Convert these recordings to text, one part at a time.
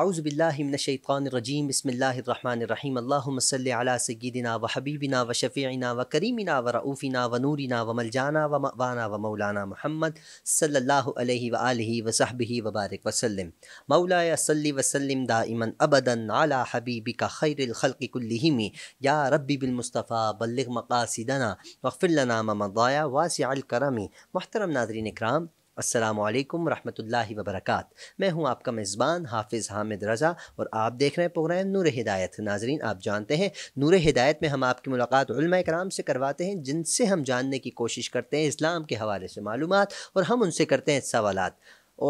أعوذ بالله من الشيطان الرجيم بسم الله الرحمن الرحيم اللهم صل على سيدنا وحبيبنا وشفيعنا وكريمنا ورؤوفنا ونورنا وملجانا ومأوانا ومولانا محمد صلى الله عليه وآله وصحبه وبارك وسلم مولاي صل وسلم دائما أبدا على حبيبك خير الخلق كلهم يا ربي بالمصطفى بلغ مقاصدنا واغفر لنا ما مضايا واسع الكرم محترم ناظرين الكرام असलकम वरहमल वबरक मैं हूं आपका मेज़बान हाफिज़ हामिद रज़ा और आप देख रहे हैं प्रोग्राम नूर हिदायत नाजरीन आप जानते हैं नूर हिदायत में हम आपकी मुलाकात कराम से करवाते हैं जिनसे हम जानने की कोशिश करते हैं इस्लाम के हवाले से मालूम और हम उनसे करते हैं सवाल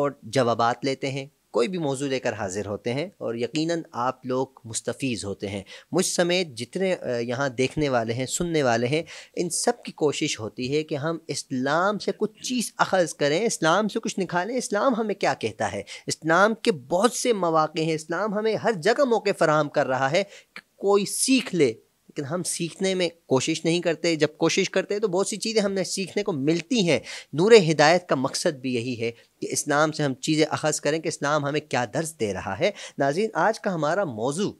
और जवाब लेते हैं कोई भी मौजू लेकर हाजिर होते हैं और यकीनन आप लोग मुस्तफ़ होते हैं मुझ समेत जितने यहाँ देखने वाले हैं सुनने वाले हैं इन सब की कोशिश होती है कि हम इस्लाम से कुछ चीज़ अखज़ करें इस्लाम से कुछ निकालें इस्लाम हमें क्या कहता है इस्लाम के बहुत से मौाक़े हैं इस्लाम हमें हर जगह मौके फ़राहम कर रहा है कि कोई सीख ले लेकिन हम सीखने में कोशिश नहीं करते जब कोशिश करते हैं तो बहुत सी चीज़ें हमने सीखने को मिलती हैं नूर हिदायत का मकसद भी यही है कि इस्लाम से हम चीज़ें अखज़ करें कि इस्लाम हमें क्या दर्ज दे रहा है नाजीन आज का हमारा मौजू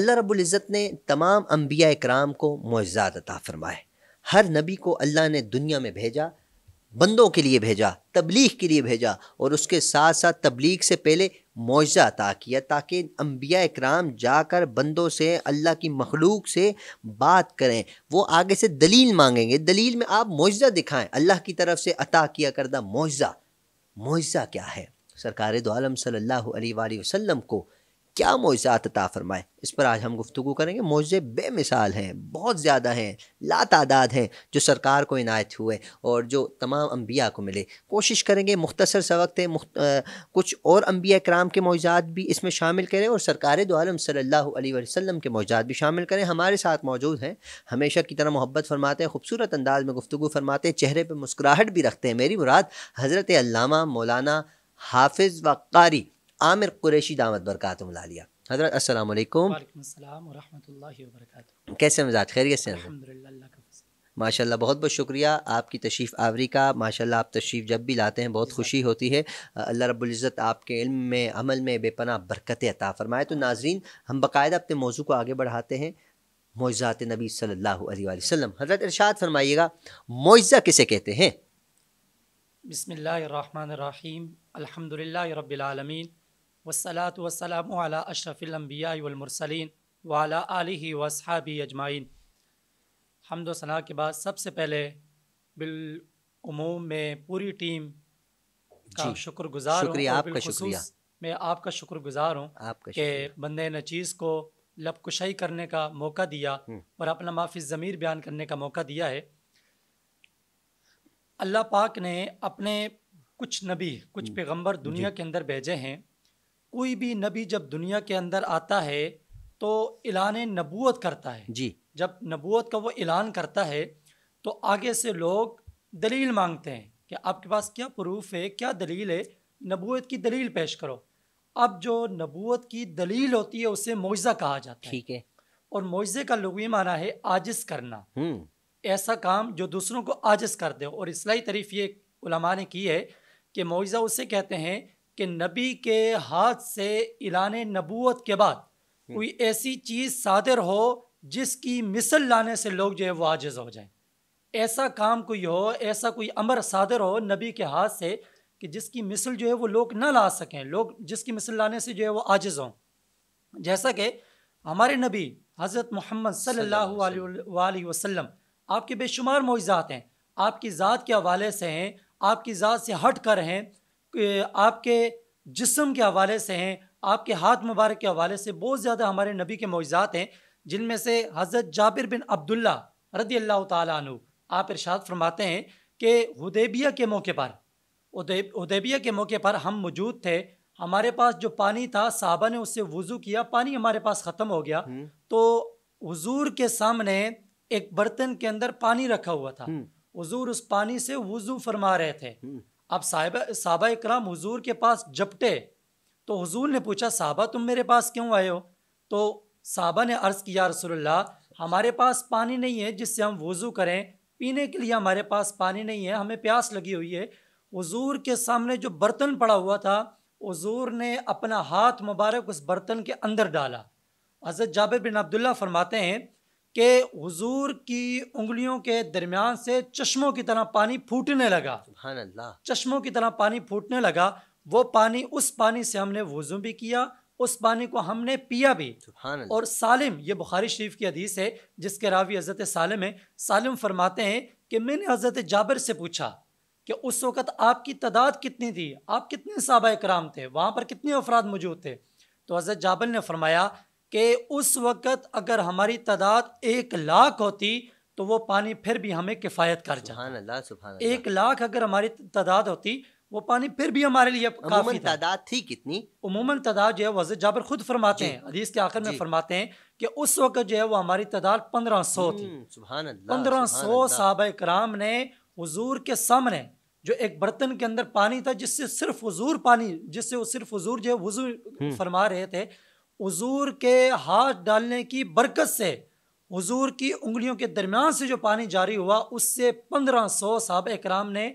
अल्लाह रबुल्ज़त ने तमाम अम्बिया कराम को मुआजात अता फ़रमाए हर नबी को अल्लाह ने दुनिया में भेजा बंदों के लिए भेजा तबलीग के लिए भेजा और उसके साथ साथ तबलीग से पहले मुआवजा अता किया ताकि अम्बिया इकराम जाकर बंदों से अल्लाह की मखलूक से बात करें वो आगे से दलील मांगेंगे दलील में आप मुआवजा दिखाएं अल्लाह की तरफ से अता किया करदा मुआवजा मुआवजा क्या है सरकार दो आलम सल्लल्लाहु अलैहि वसल्लम को क्या मुआजा अता फ़रमाए इस पर आज हम गुफ्तु करेंगे मुआजे बेमिसाल हैं बहुत ज़्यादा हैं ला तादाद हैं जो सरकार को इनायत हुए और जो तमाम अम्बिया को मिले कोशिश करेंगे मुख्तसर स वक्त है मुख्त, आ, कुछ और अम्बिया कराम के मुआजात भी इसमें शामिल करें और सरकार दोम सल्ला वसम के मुआजात भी शामिल करें हमारे साथ मौजूद हैं हमेशा की तरह मोहब्बत फरमाते हैं खूबसूरत अंदाज में गुफ्तु फरमाते हैं चेहरे पर मुस्कुराहट भी रखते हैं मेरी मुराद हज़रत मौलाना हाफिज़ व कारी आमिर कुरैशी दामद बरकत मिला हजरत असल कैसे मिजाज खैरियत से माशाल्लाह बहुत बहुत शुक्रिया आपकी तशरीफ़ आवरी का माशाल्लाह आप तशरीफ़ जब भी लाते हैं बहुत खुशी होती है अल्लाह रबुल्ज़त आपके इल्म में अमल में बेपना बरकत अता फ़रमाए तो नाजरीन हम बाकायदा अपने मौजू को आगे बढ़ाते हैं मोज़ात नबी सल्लल्लाहु अलैहि वसल्लम हज़रत इरशाद फरमाइएगा मोज़ा किसे कहते हैं बसमीम अल्हम्दुलिल्लाह वसलात वसलाम अशरफ़िलम्बियामरसलिन वाला आलि वसहाबी अजमाइन हमद सना के बाद सबसे पहले बिलूम में पूरी टीम का शुक्रगुजार शुक्रिया आपका शुक्रिया मैं आपका गुज़ार हूँ कि बंदे न चीज़ को लबकुशाई करने का मौका दिया और अपना माफी ज़मीर बयान करने का मौका दिया है अल्लाह पाक ने अपने कुछ नबी कुछ पैगम्बर दुनिया के अंदर भेजे हैं कोई भी नबी जब दुनिया के अंदर आता है तो ऐलान नबूत करता है जी जब नबूत का वो ऐलान करता है तो आगे से लोग दलील मांगते हैं कि आपके पास क्या प्रूफ है क्या दलील है नबूत की दलील पेश करो अब जो नबूत की दलील होती है उसे मुआजा कहा जाता है ठीक है और मुआजे का लगवी माना है आजिस करना हम्म। ऐसा काम जो दूसरों को आजिस कर दे और इसलाई तरीफ ये ने की है कि मुआजा उसे कहते हैं कि नबी के हाथ से ऐलान नबूत के बाद हम्म। कोई ऐसी चीज़ सादर हो जिसकी मिसल लाने से लोग जो है वो आजज़ हो जाए ऐसा काम कोई हो ऐसा कोई अमर सादर हो नबी के हाथ से कि जिसकी मिसल जो है वो लोग ना ला सकें लोग जिसकी मिसल लाने से जो है वो आजज़ हों जैसा कि हमारे नबी हज़रत मोहम्मद सल्ला वसम आपके बेशुमार मोज़ात हैं आपकी ज़ात के हवाले से हैं आपकी ज़ात से हट कर हैं आपके जिसम के हवाले से हैं आपके हाथ मुबारक के हवाले से बहुत ज़्यादा हमारे नबी के मौजात हैं जिनमें से हज़रत जाबिर बिन अब्दुल्ला रदी अल्लाह तु आप इरशाद फरमाते हैं कि उदेबिया के मौके पर उदेबिया के मौके पर हम मौजूद थे हमारे पास जो पानी था साहबा ने उससे वज़ू किया पानी हमारे पास ख़त्म हो गया हम्म। तो हजूर के सामने एक बर्तन के अंदर पानी रखा हुआ था हजूर हम्म। उस पानी से वज़ू फरमा रहे थे हम्म। अब साहबा साहबा इक्राम हुजूर के पास जपटे तो हुजूर ने पूछा साहबा तुम मेरे पास क्यों आए हो तो साहबा ने अर्ज़ किया रसोल्ला हमारे पास पानी नहीं है जिससे हम वज़ू करें पीने के लिए हमारे पास पानी नहीं है हमें प्यास लगी हुई है हजूर के सामने जो बर्तन पड़ा हुआ था हजूर ने अपना हाथ मुबारक उस बर्तन के अंदर डाला हज़रत जाबिर बिन अब्दुल्ला फरमाते हैं कि हुजूर की उंगलियों के दरमियान से चश्मों की तरह पानी फूटने लगा अल्लाह चश्मों की तरह पानी फूटने लगा वो पानी उस पानी से हमने वजू भी किया उस पानी को हमने पिया भी और सालिम ये बुखारी शरीफ की हदीस है जिसके रावी हज़रत सालिम है सालिम फरमाते हैं कि मैंने हज़रत जाबर से पूछा कि उस वक़्त आपकी तादाद कितनी थी आप कितने साहबा कराम थे वहाँ पर कितने अफराद मौजूद थे तो हज़रत जाबर ने फरमाया कि उस वक़्त अगर हमारी तादाद एक लाख होती तो वो पानी फिर भी हमें किफ़ायत कर जाए एक लाख अगर हमारी तादाद होती वो पानी फिर भी हमारे लिए काफी तादाद थी कितनी उमूमन तादाद जो है वजह जाबर खुद फरमाते हैं हदीस के आखिर में फरमाते हैं कि उस वक्त जो है वो हमारी तादाद पंद्रह सौ थी हम्म, पंद्रह सौ साहब कराम ने हजूर के सामने जो एक बर्तन के अंदर पानी था जिससे सिर्फ हजूर पानी जिससे वो सिर्फ हजूर जो है वजू हम्म। फरमा रहे थे हजूर के हाथ डालने की बरकत से हजूर की उंगलियों के दरमियान से जो पानी जारी हुआ उससे पंद्रह सौ साहब कराम ने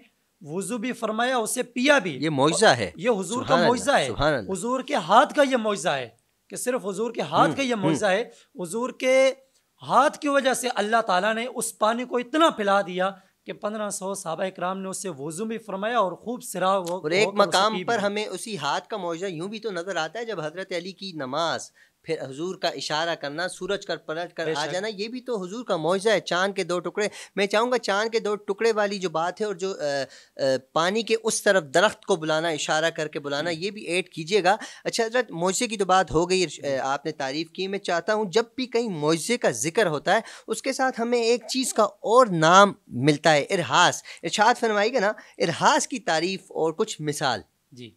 वजू भी फरमाया उसे पिया भी ये मुआवजा है ये हुजूर का मुआवजा है हुजूर के हाथ का ये मुआवजा है कि सिर्फ हुजूर के हाथ हम्म, का ये मुआवजा हम्म। है हुजूर के हाथ की वजह से अल्लाह ताला ने उस पानी को इतना पिला दिया कि पंद्रह सौ साहबा इक्राम ने उससे वजू भी फरमाया और खूब सिरा वो और एक मकाम पर हमें उसी हाथ का मुआवजा यूं भी तो नज़र आता है जब हज़रत अली की नमाज फिर हजूर का इशारा करना सूरज कर पलट कर आ जाना ये भी तो हजूर का मुआवजा है चांद के दो टुकड़े मैं चाहूँगा चांद के दो टुकड़े वाली जो बात है और जो आ, आ, पानी के उस तरफ दरख्त को बुलाना इशारा करके बुलाना हम्म। ये भी ऐड कीजिएगा अच्छा हजरत मुआवजे की तो बात हो गई हम्म। आपने तारीफ़ की मैं चाहता हूँ जब भी कहीं मुआवजे का जिक्र होता है उसके साथ हमें एक चीज़ का और नाम मिलता है इरहास इर्शाद फरमाइएगा ना इरहास की तारीफ़ और कुछ मिसाल जी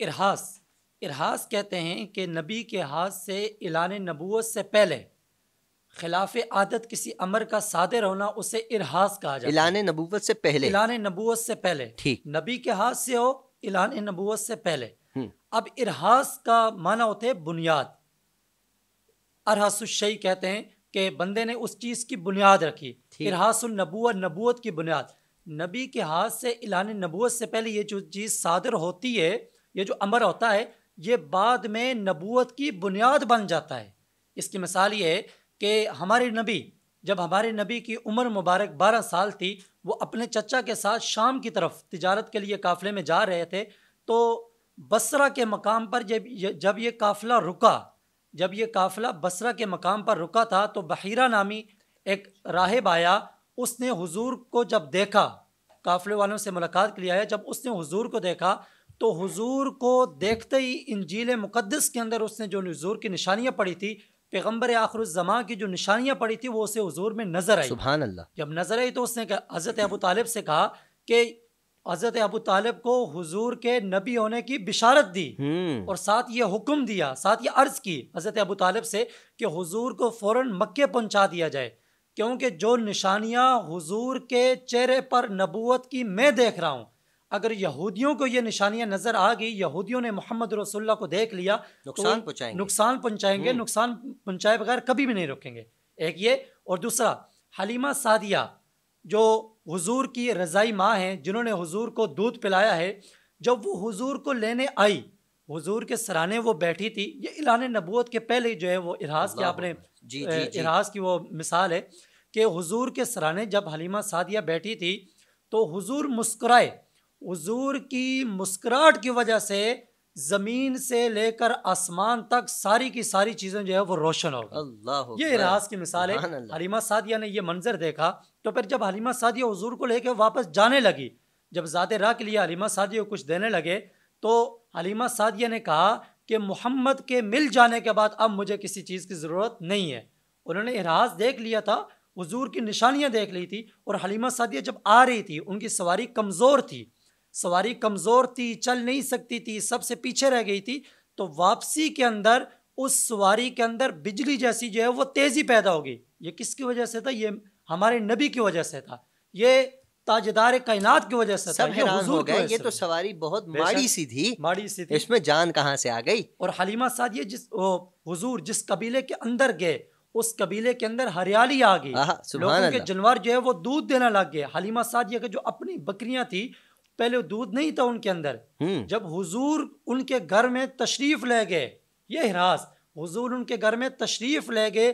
इरहास इरहास कहते हैं कि नबी के हाथ से एलान नबूत से पहले खिलाफ आदत किसी अमर का सादिर होना उसे इरहास कहा जाता इलान नबूत से पहले इलान नबूत से पहले ठीक नबी के हाथ से हो इलान नबूत से पहले हम्म। अब इरहास का माना होता है बुनियाद अरहसुशई कहते हैं कि बंदे ने उस चीज़ की बुनियाद रखी इरहासुल नबूत नबूत की बुनियाद नबी के हाथ से इलान नबूत से पहले ये जो चीज़ सादर होती है ये जो अमर होता है ये बाद में नबूत की बुनियाद बन जाता है इसकी मिसाल ये है कि हमारे नबी जब हमारे नबी की उम्र मुबारक बारह साल थी वो अपने चचा के साथ शाम की तरफ तिजारत के लिए काफ़िले में जा रहे थे तो बसरा के मकाम पर जब जब ये काफ़िला रुका जब ये काफ़िला बसरा के मकाम पर रुका था तो बहिरा नामी एक राहब आया उसने हुजूर को जब देखा काफ़िले वालों से मुलाकात के लिए आया जब उसने हुजूर को देखा तो हुजूर को देखते ही इंजील मुकदस के अंदर उसने जो हजूर की निशानियाँ पढ़ी थी पैगम्बर जमा की जो निशानियाँ पड़ी थी वो उसे हजूर में नजर आई सुबह अल्लाह जब नजर आई तो उसने हज़रत अबू तालिब से कहा कि हज़रत अबू तालिब को हुजूर के नबी होने की बिशारत दी हम्म। और साथ ये हुक्म दिया साथ ये अर्ज़ की हज़रत अबू तालिब से कि हुजूर को फ़ौर मक्के पहुंचा दिया जाए क्योंकि जो निशानियाँ हुजूर के चेहरे पर नबूत की मैं देख रहा हूँ अगर यहूदियों को ये निशानियां नजर आ गई यहूदियों ने मोहम्मद रसुल्ला को देख लिया नुकसान तो पहुंचाएंगे नुकसान पहुंचाएंगे हम्म। नुकसान पहुंचाए बगैर कभी भी नहीं रुकेंगे एक ये और दूसरा हलीमा सादिया जो हुजूर की रज़ाई माँ हैं जिन्होंने हुजूर को दूध पिलाया है जब वो हुजूर को लेने आई हुजूर के सराने वो बैठी थी ये इलान नबूत के पहले जो है वो इराज की आपने इराज की वो मिसाल है कि हुजूर के सराने जब हलीमा सादिया बैठी थी तो हुजूर मुस्कुराए हजूर की मुस्कुराहट की वजह से ज़मीन से लेकर आसमान तक सारी की सारी चीज़ें जो है वो रोशन हो ये राज की मिसाल है हलीमा सादिया ने ये मंजर देखा तो फिर जब हलीमा सादिया हजूर को लेकर वापस जाने लगी जब ज़ात राह के लिए हलीमा सादिया को कुछ देने लगे तो हलीमा सादिया ने कहा कि मोहम्मद के मिल जाने के बाद अब मुझे किसी चीज़ की ज़रूरत नहीं है उन्होंने इराज देख लिया था हजूर की निशानियाँ देख ली थी और हलीमा सादिया जब आ रही थी उनकी सवारी कमज़ोर थी सवारी कमज़ोर थी चल नहीं सकती थी सबसे पीछे रह गई थी तो वापसी के अंदर उस सवारी के अंदर बिजली जैसी जो है वो तेज़ी पैदा हो गई ये किसकी वजह से था ये हमारे नबी की वजह से था ये ताजदार कायनात की वजह से सब ये हो गए ये तो सवारी बहुत माड़ी सी थी माड़ी सी थी इसमें जान कहाँ से आ गई और हलीमा साद ये जिस हुजूर जिस कबीले के अंदर गए उस कबीले के अंदर हरियाली आ गई लोगों के जानवर जो है वो दूध देना लग गए हलीमा साद ये जो अपनी बकरियां थी पहले दूध नहीं था उनके अंदर हम्म। जब हुजूर उनके घर में तशरीफ ले गए ये हिरास हुजूर उनके घर में तशरीफ ले गए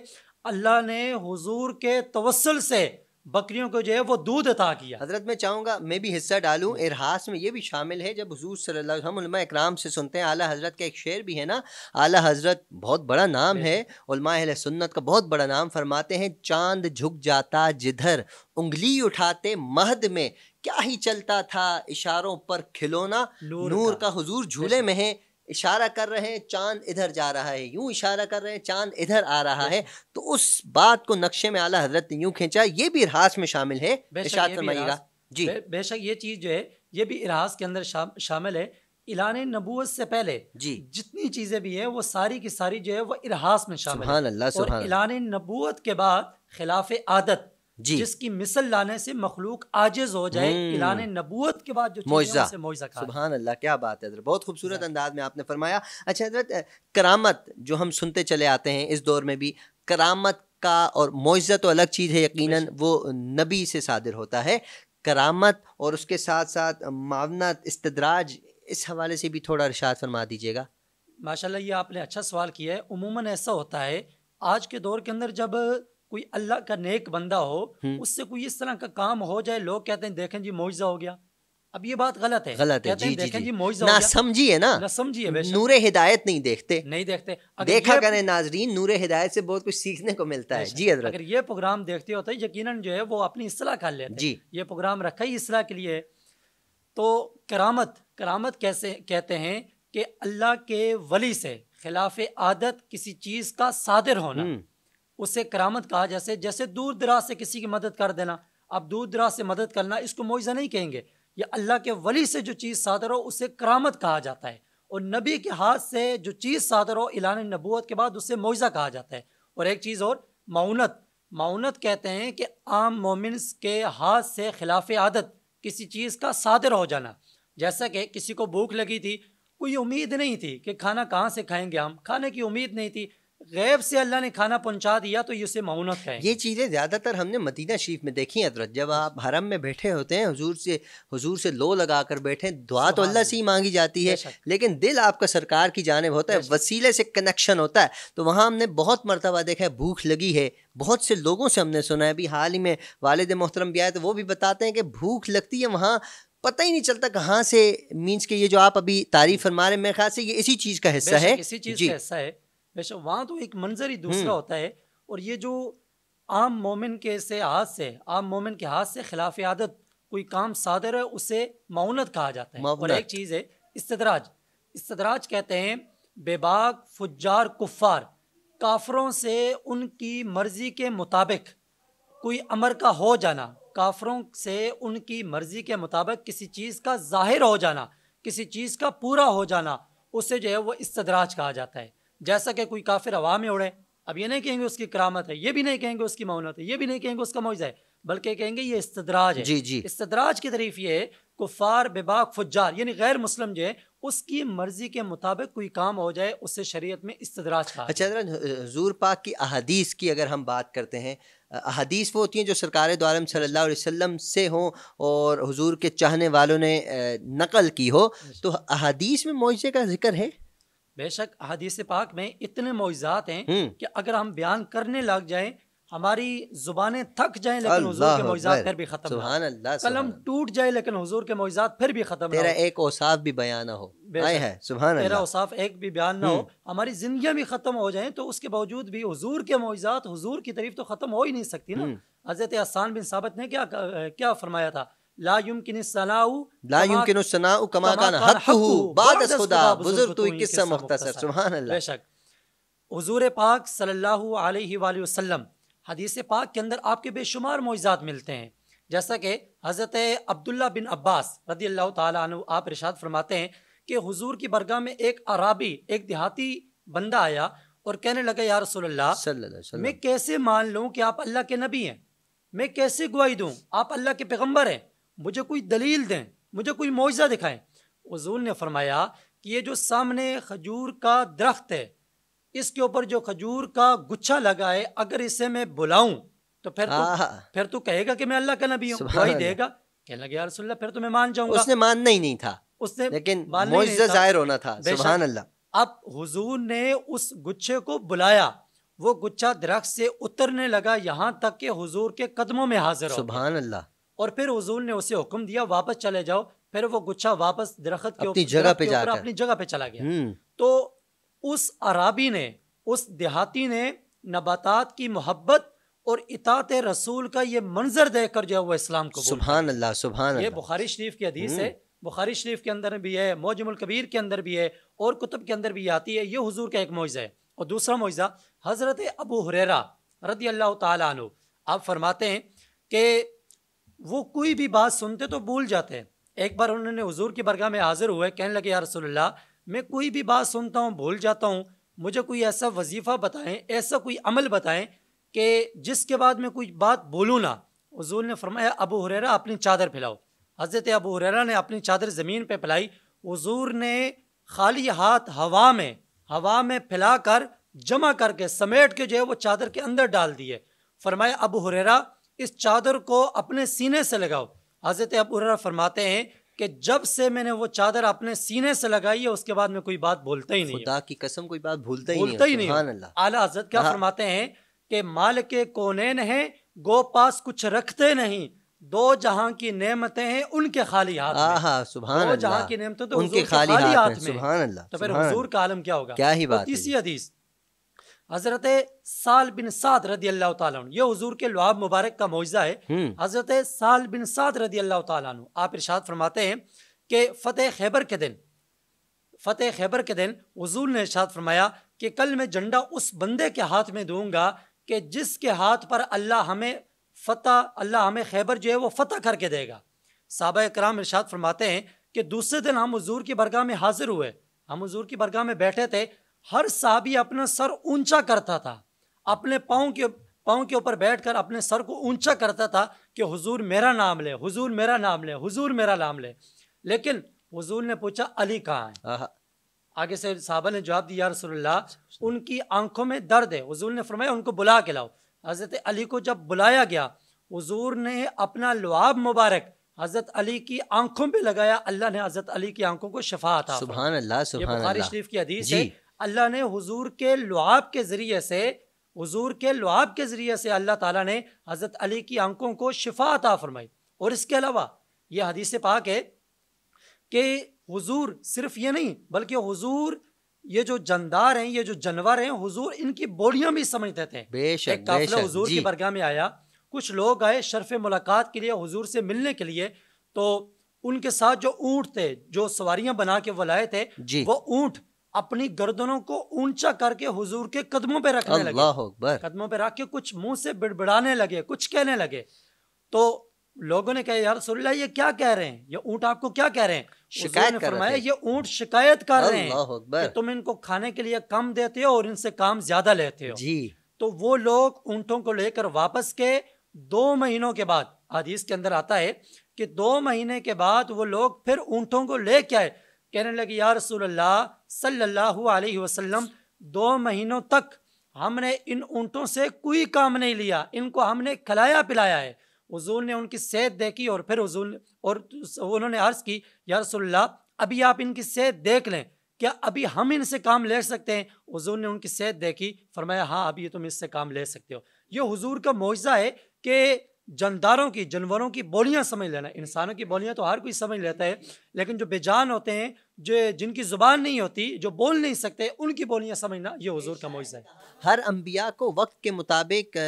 अल्लाह ने हुजूर के तवसल से बकरियों को जो है वो दूध अता किया हजरत मैं चाहूँगा मैं भी हिस्सा डालूँ इरहास में ये भी शामिल है जब हजूर सल्ला इकराम से सुनते हैं आला हजरत का एक शेर भी है ना आला हजरत बहुत बड़ा नाम है सुन्नत का बहुत बड़ा नाम फरमाते हैं चांद झुक जाता जिधर उंगली उठाते महद में क्या ही चलता था इशारों पर खिलौना नूर, नूर का, का हुजूर झूले में है इशारा कर रहे हैं चांद इधर जा रहा है यूं इशारा कर रहे हैं चांद इधर आ रहा है तो उस बात को नक्शे में आला हजरत ने यूं खींचा ये भी इरहास में शामिल है इशाद फरमाइएगा जी बेशक ये चीज़ जो है ये भी इरहास के अंदर शामिल है इलान नबूत से पहले जी जितनी चीज़ें भी है वो सारी की सारी जो है वो इरहास में शामिल है और इलान नबूत के बाद खिलाफ आदत जी जिसकी मिसल लाने से मखलूक आजिज हो जाए हम्म। इलान नबूत के बाद जो सुबहान अल्लाह क्या बात है बहुत खूबसूरत अंदाज में आपने फरमाया अच्छा हजरत करामत जो हम सुनते चले आते हैं इस दौर में भी करामत का और मुआजा तो अलग चीज़ है यकीनन वो नबी से सादिर होता है करामत और उसके साथ साथ मावनत इस्तदराज इस हवाले से भी थोड़ा इर्शाद फरमा दीजिएगा माशाल्लाह ये आपने अच्छा सवाल किया है उमूमन ऐसा होता है आज के दौर के अंदर जब कोई अल्लाह का नेक बंदा हो हम्म। उससे कोई इस तरह का काम हो जाए लोग कहते हैं देखें जी मुआवजा हो गया अब ये बात गलत है गलत है जी जी, जी जी ना समझिए ना ना समझिए नूर हिदायत नहीं देखते नहीं देखते देखा करें नाजरीन नूर हिदायत से बहुत कुछ सीखने को मिलता है जी हजरत अगर ये प्रोग्राम देखते होते तो यकीनन जो है वो अपनी इसलाह कर लेते जी ये प्रोग्राम रखा ही इसलाह के लिए तो करामत करामत कैसे कहते हैं कि अल्लाह के वली से खिलाफ आदत किसी चीज़ का सादिर होना हम्म। उससे करामत कहा जैसे जैसे दूर दराज से किसी की मदद कर देना आप दूर दराज से मदद करना इसको मुआवजा नहीं कहेंगे ये अल्लाह के वली से जो चीज़ सादर हो उसे करामत कहा जाता है और नबी के हाथ से जो चीज़ सादर हो इलान नबूत के बाद उससे मुआवजा कहा जाता है और एक चीज़ और मौनत मौनत कहते हैं कि आम मोमिनस के हाथ से खिलाफ आदत किसी चीज़ का सादर हो जाना जैसा कि किसी को भूख लगी थी कोई उम्मीद नहीं थी कि खाना कहाँ से खाएंगे हम खाने की उम्मीद नहीं थी गैब से अल्लाह ने खाना पहुंचा दिया तो ये उसे मौनत है ये चीज़ें ज़्यादातर हमने मदीना शरीफ में देखी हैं हजरत जब आप हरम में बैठे होते हैं हुजूर से हुजूर से लो लगा कर बैठे दुआ तो अल्लाह से ही मांगी जाती है लेकिन दिल आपका सरकार की जानब होता है वसीले से कनेक्शन होता है तो वहाँ हमने बहुत मरतबा देखा है भूख लगी है बहुत से लोगों से हमने सुना है अभी हाल ही में वालद मोहतरम भी आए तो वो भी बताते हैं कि भूख लगती है वहाँ पता ही नहीं चलता कहाँ से मीन्स के ये जो आप अभी तारीफ फरमा रहे हैं मेरे ख्याल से ये इसी चीज़ का हिस्सा है इसी चीज़ का हिस्सा है बेशक वहाँ तो एक मंजर ही हम्म। दूसरा होता है और ये जो आम मोमिन के से हाथ से आम मोमिन के हाथ से खिलाफ आदत कोई काम सादर है उसे माउनत कहा जाता है और एक चीज़ है इस्तदराज इस्तदराज कहते हैं बेबाक फुजार कुफ़ार काफरों से उनकी मर्ज़ी के मुताबिक कोई अमर का हो जाना काफरों से उनकी मर्ज़ी के मुताबिक किसी चीज़ का ज़ाहिर हो जाना किसी चीज़ का पूरा हो जाना उसे जो है वो इस्तदराज कहा जाता है जैसा कि कोई काफिर हवा में उड़े अब ये नहीं कहेंगे उसकी करामत है ये भी नहीं कहेंगे उसकी मोहनत है ये भी नहीं कहेंगे उसका मुआवजा है बल्कि कहेंगे ये इस्तदराज है जी जी इस्तदराज की तरीफ ये कुफार बेबाक फुजार यानी गैर मुस्लिम जो है उसकी मर्जी के मुताबिक कोई काम हो जाए उससे शरीयत में इस्तदराज का अच्छा हजूर पाक की अहादीस की अगर हम बात करते हैं अहदीस वो होती हैं जो सरकार दोआलम सल्लल्लाहु अलैहि वसल्लम से हो और हुजूर के चाहने वालों ने नकल की हो तो अहादीस में मुआजे का जिक्र है बेशक हदीस पाक में इतने मोजात हैं हम्म। कि अगर हम बयान करने लग जाएं हमारी जुबानें थक जाएं लेकिन हुजूर के मोजात फिर भी खत्म कलम टूट जाए लेकिन हुजूर के मोजात फिर भी खत्म तेरा एक औसाफ भी बयान ना हो है तेरा औसाफ एक भी बयान ना हो हम्म। हमारी जिंदगी भी खत्म हो जाएं तो उसके बावजूद भी हुजूर के मोजात हुजूर की तरीफ तो खत्म हो ही नहीं सकती ना हम्म। हजरत आसान बिन साबित ने क्या क्या फरमाया था पाक हदीस पाक के अंदर आपके बेशुमार मोजात मिलते हैं जैसा कि हज़रत अब्दुल्ला बिन अब्बास रदी अल्लाह तु आप इरशाद फरमाते हैं कि हजूर की बरगाह में एक अराबी एक देहाती बंदा आया और कहने लगा यार मैं कैसे मान लूँ कि आप अल्लाह के नबी हैं मैं कैसे गुआई दूँ आप अल्लाह के पैगम्बर हैं मुझे कोई दलील दें मुझे कोई मुआवजा दिखाएं हजूर ने फरमाया कि ये जो सामने खजूर का दरख्त है इसके ऊपर जो खजूर का गुच्छा लगा है अगर इसे मैं बुलाऊं तो फिर तो, फिर तू तो कहेगा कि मैं अल्लाह का नबी हूँ भाई देगा कहने लगे यार फिर तो मैं मान जाऊंगा उसने मानना ही नहीं था उसने लेकिन जाहिर होना था सुभान अल्लाह अब हुजूर ने उस गुच्छे को बुलाया वो गुच्छा दरख्त से उतरने लगा यहाँ तक के हुजूर के कदमों में हाजिर सुभान अल्लाह और फिर हजूल ने उसे हुक्म दिया वापस चले जाओ फिर वो गुच्छा वापस दरख्त के अपनी जगह पे जाकर अपनी जगह पे चला गया हम्म। तो उस अराबी ने उस देहाती ने नबातात की मोहब्बत और इतात रसूल का ये मंजर देखकर जो है वो इस्लाम को सुबहान अल्लाह सुबहान ये बुखारी शरीफ की हदीस है हम्म। बुखारी शरीफ के अंदर भी है मौजमुल कबीर के अंदर भी है और कुतुब के अंदर भी आती है ये हजूर का एक मुआजा है और दूसरा मुआजा हज़रत अबू हुरेरा रदी अल्लाह तु आप फरमाते हैं कि वो कोई भी बात सुनते तो भूल जाते हैं एक बार उन्होंने हजूर की बरगाह में हाजिर हुए कहने लगे यार रसोल्ला मैं कोई भी बात सुनता हूँ भूल जाता हूँ मुझे कोई ऐसा वजीफ़ा बताएं ऐसा कोई अमल बताएं कि जिसके बाद मैं कोई बात बोलूँ ना हजूर ने फरमाया अबू हुरेरा अपनी चादर फैलाओ हज़रत अबू हुरेरा ने अपनी चादर ज़मीन पर फैलाई हजूर ने खाली हाथ हवा में हवा में फैला कर जमा करके समेट के जो है वो चादर के अंदर डाल दिए फरमाया अबू हुरेरा इस चादर को अपने सीने से लगाओ हज़रत अब फरमाते हैं कि जब से मैंने वो चादर अपने सीने से लगाई है उसके बाद में कोई बात बोलता ही नहीं खुदा की कसम कोई बात भूलता ही भूलता ही नहीं आला हजरत क्या हाँ। फरमाते हैं कि माल के कोनेन हैं गो पास कुछ रखते नहीं दो जहाँ की नेमतें हैं उनके खाली हाथ सुबह दो जहाँ की नेमतें तो उनके खाली, हाथ, हाथ में सुबह तो फिर हजूर का आलम क्या होगा क्या ही तो बात तीसरी हदीस हज़रत साल बिन साद रदी अल्लाह तुम ये हजूर के लुआब मुबारक का मुआवजा है हम्म। हज़रत साल बिन साद रदी अल्लाह तु आप इरशाद फरमाते हैं कि फ़तेह खैबर के दिन फ़तेह खैबर के दिन हजूर ने इरशाद फरमाया कि कल मैं झंडा उस बंदे के हाथ में दूंगा कि जिसके हाथ पर अल्लाह हमें फ़तह अल्लाह हमें खैबर जो है वह फ़तह करके देगा साहबा कराम इरशाद फरमाते हैं कि दूसरे दिन हम हजूर की बरगाह में हाजिर हुए हम हजूर की बरगाह में बैठे थे हर साहबी अपना सर ऊंचा करता था अपने पाँव के पाँव के ऊपर बैठकर अपने सर को ऊंचा करता था कि हुजूर मेरा नाम ले हुजूर मेरा नाम ले हुजूर मेरा नाम ले लेकिन हुजूर ने पूछा अली कहाँ है आगे से साहबा ने जवाब दिया रसोल्ला उनकी आंखों में दर्द है हुजूर ने फरमाया उनको बुला के लाओ हज़रत अली को जब बुलाया गया हुजूर ने अपना लुआब मुबारक हज़रत अली की आंखों पे लगाया अल्लाह ने हज़रत अली की आंखों को शफा था सुबह शरीफ की हदीस है अल्लाह ने हुजूर के लुआब के ज़रिए से हुजूर के लुआब के ज़रिए से अल्लाह ताला ने हज़रत अली की आंखों को शिफा अता फरमाई और इसके अलावा ये हदीस पाक है कि हुजूर सिर्फ ये नहीं बल्कि हुजूर ये जो जंदार हैं ये जो जानवर हैं हुजूर इनकी बोलियां भी समझते थे बेशक, एक काफिला हुजूर की बरगाह में आया कुछ लोग आए शर्फ मुलाकात के लिए हुजूर से मिलने के लिए तो उनके साथ जो ऊँट थे जो सवारियां बना के वो लाए थे वो ऊँट अपनी गर्दनों को ऊंचा करके हुजूर के कदमों पे रखने लगे कदमों पे रख के कुछ मुंह से बिड़बिड़ाने लगे कुछ कहने लगे तो लोगों ने कहा यार सोल्ला ये क्या कह रहे हैं ये ऊंट आपको क्या कह रहे हैं शिकायत रहे हैं ये ऊंट शिकायत कर रहे हैं कि तुम इनको खाने के लिए कम देते हो और इनसे काम ज्यादा लेते हो जी तो वो लोग ऊँटों को लेकर वापस के दो महीनों के बाद हदीस के अंदर आता है कि दो महीने के बाद वो लोग फिर ऊँटों को ले के आए कहने लगे यार रसूल अल्लाह सल्लल्लाहु अलैहि वसल्लम दो महीनों तक हमने इन ऊँटों से कोई काम नहीं लिया इनको हमने खिलाया पिलाया है हजूर ने उनकी सेहत देखी और फिर हजूर और उन्होंने अर्ज़ की या रसोल्ला अभी आप इनकी सेहत देख लें क्या अभी हम इनसे काम ले सकते हैं हजूर ने उनकी सेहत देखी फरमाया हाँ अभी तुम इससे काम ले सकते हो ये हजूर का मुआवजा है कि जानदारों की जानवरों की बोलियां समझ लेना इंसानों की बोलियां तो हर कोई समझ लेता है लेकिन जो बेजान होते हैं जो जिनकी ज़ुबान नहीं होती जो बोल नहीं सकते उनकी बोलियां समझना ये हजूर का मुआजा है हर अम्बिया को वक्त के मुताबिक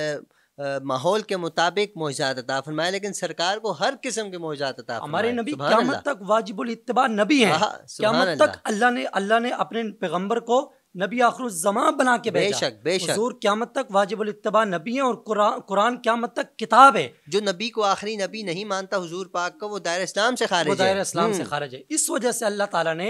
माहौल के मुताबिक मोजात अता फरमाया लेकिन सरकार को हर किस्म के मोजात अता हमारे नबी क्यामत तक वाजिबुल इतबा नबी है क्यामत तक अल्लाह ने अल्लाह ने अपने पैगम्बर को नबी जमा बना के बेशक बेशक हजूर क्यामत तक वाजिबुल इतबा नबी है और कुरान कुरान क्यामत तक किताब है जो नबी को आखिरी नबी नहीं मानता हजूर पाक को वो दायर इस्लाम से खारिज दायर इस्लाम से हम्म। खारिज है इस वजह से अल्लाह ताला ने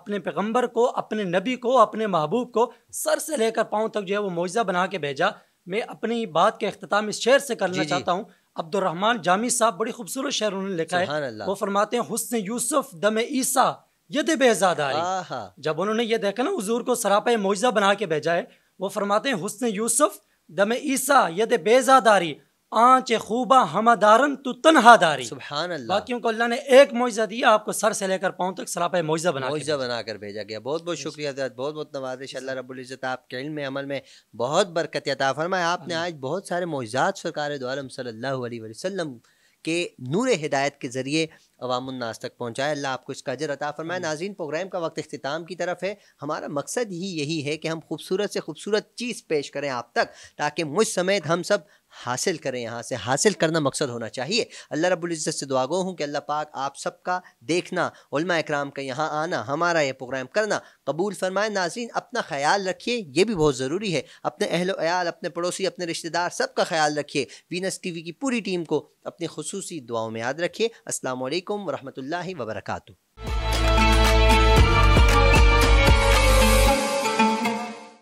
अपने पैगम्बर को अपने नबी को अपने महबूब को सर से लेकर पाँव तक जो है वो मुआवजा बना के भेजा मैं अपनी बात के अख्ताम इस शेर से करना चाहता हूँ अब्दुलरहमान जामी साहब बड़ी खूबसूरत शेर उन्होंने लिखा है वो फरमाते हैं हुसन यूसुफ दम ईसा ये दे बेजादारी जब उन्होंने ये देखा ना हजूर को सरापा मुआजा बना के भेजा है वो फरमाते हैं हुसन यूसुफ दम ईसा ये यद बेजादारी आँच खूबा हमदारन तो तनहादारी बाकियों को अल्लाह ने एक मुआजा दिया आपको सर से लेकर पाँव तक सरापा मुआजा बना मुआवजा बनाकर भेजा गया बहुत बहुत शुक्रिया बहुत बहुत नवाजिश अल्लाह रबुल्ज़त आपके इल्म में अमल में बहुत बरकत अता फरमाए आपने आज बहुत सारे मुआजात सरकार दो आलम सल्लल्लाहु अलैहि वसल्लम के नूर हिदायत के ज़रिए अवामनास तक पहुँचाए अल्लाह आपको इसका अजर अता फरमाए हम्म। नाजीन प्रोग्राम का वक्त अख्ताम की तरफ है हमारा मकसद ही यही है कि हम खूबसूरत से खूबसूरत चीज़ पेश करें आप तक ताकि मुझ समेत हम सब हासिल करें यहाँ से हासिल करना मकसद होना चाहिए अल्लाह रबुल्जत से दुआ गो हूँ कि अल्लाह पाक आप सबका देखना उलमा इकराम का यहाँ आना हमारा ये प्रोग्राम करना कबूल फरमाए नाजरीन अपना ख्याल रखिए ये भी बहुत ज़रूरी है अपने अहल अपने पड़ोसी अपने रिश्तेदार सबका ख्याल रखिए वीनस टी की पूरी टीम को अपनी खसूसी दुआओं में याद रखिए असल वरहमल वबरकू